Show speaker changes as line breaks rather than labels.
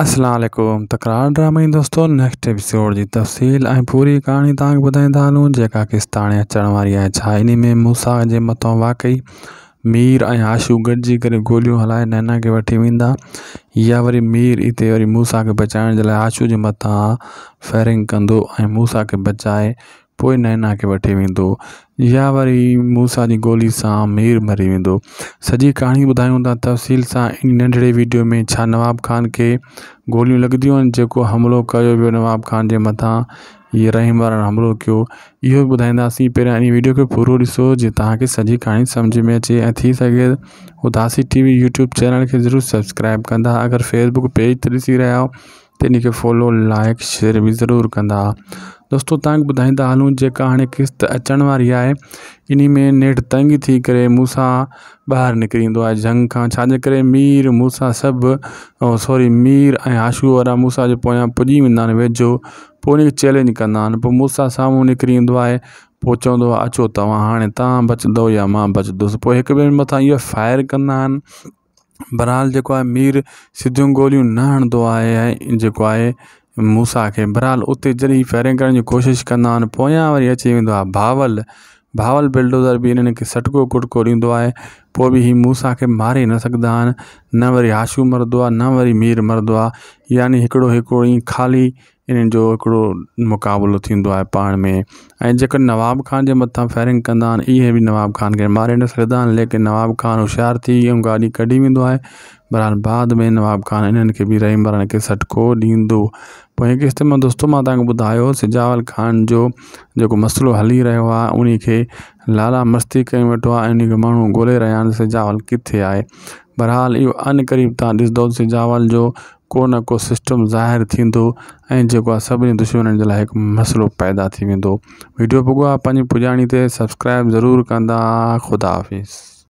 असलामेकुम तकरार ड्रामा दोस्तों next episode की तफ़सील ए पूरी कहानी तक ॿुधाईंदा हलूँ जेका किस्ताणे अचण है छा इन में मूसा के मथां वाक़ई मीर ए आशू गड़ी करे गोलियूं नैना के वी वा या वरी मीर हिते वरी मूसा के बचाने लाइ आशू के मत फायरिंग कूसा के बचाए नैना के ಪೋಯ್ನೈನಾಕೆ वठे या वरी मूसा सां जी ॻोल्ही सां मीर मरी वेंदो सजी कहानी ॿुधायूं था तफ़सील सां इन नंढिड़े वीडियो में छा नवाब ख़ान के गोलियूं लॻंदियूं आहिनि जेको हमिलो कयो वियो नवाब ख़ान जे मथां ये रहीम वारनि हमिलो कयो इहो बि ॿुधाईंदासीं पहिरियां हिन वीडियो खे पूरो ॾिसो जीअं तव्हांखे सॼी कहाणी सम्झ में अचे ऐं थी सघे उदासी टीवी यूट्यूब चैनल खे ज़रूरु सब्सक्राइब कंदा अगरि फेसबुक पेज ते ॾिसी रहिया आहियो त इनखे फॉलो लाइक शेयर बि ज़रूरु कंदा हुआ दोस्तो तव्हांखे ॿुधाईंदा हलूं जेका हाणे किश्त अचण वारी आहे इन में नेट तंग थी करे मूंसां ॿाहिरि निकिरी ईंदो आहे झंग खां छाजे करे मीर मूंसां सभु सॉरी मीर ऐं आशू वारा मूंसां जे पोयां पुॼी वेंदा आहिनि वेझो पोइ हुनखे चैलेंज कंदा आहिनि पोइ मूंसां साम्हूं निकिरी ईंदो आहे पोइ चवंदो आहे अचो तव्हां हाणे तव्हां बचंदो या मां बचंदुसि पोइ हिक ॿिए मथां इहो फायर कंदा आहिनि बहरहाल जो है मीर सिद्धू गोलियूं न हणंदो आहे मूसा के बहरहाल उते जॾहिं फायरिंग करण जी कोशिशि कंदा आहिनि अची वेंदो आहे भावल बिल्डोज़र बि इन्हनि खे सटको कुटको ॾींदो आहे पोइ बि इहे मूसा खे मारे न सघंदा आहिनि न वरी आशू मरंदो आहे न वरी मीर मरंदो आहे यानि हिकिड़ो हिकिड़ो ई खाली इन्हनि जो हिकिड़ो मुक़ाबिलो थींदो आहे पाण में ऐं जेके नवाब ख़ान जे मथां फायरिंग कंदा आहिनि इहे बि नवाब ख़ान खे मारे न सघंदा आहिनि लेकिन नवाब ख़ान होशियारु थी गाॾी कढी वेंदो आहे पर बाद में नवाब ख़ान इन्हनि खे रही मरण खे सटको ॾींदो पोइ हिकु हिस्टे मां दोस्तो मां तव्हांखे ॿुधायो सिजावल खान जो जेको मसलो हली रहियो आहे उन खे लाला मस्ती कयूं वेठो आहे ऐं उनखे माण्हू ॻोल्हे रहिया आहिनि सिजावल किथे आहे बरहाल इहो अनकरीब तव्हां ॾिसंदो सिजावल जो को न को सिस्टम ज़ाहिरु थींदो ऐं जेको आहे सभिनी दुश्मननि जे लाइ हिकु मसलो पैदा थी वेंदो वीडियो भुॻो आहे पंहिंजी पुॼाणी ते सब्सक्राइब ज़रूरु कंदा ख़ुदा हाफ़िज़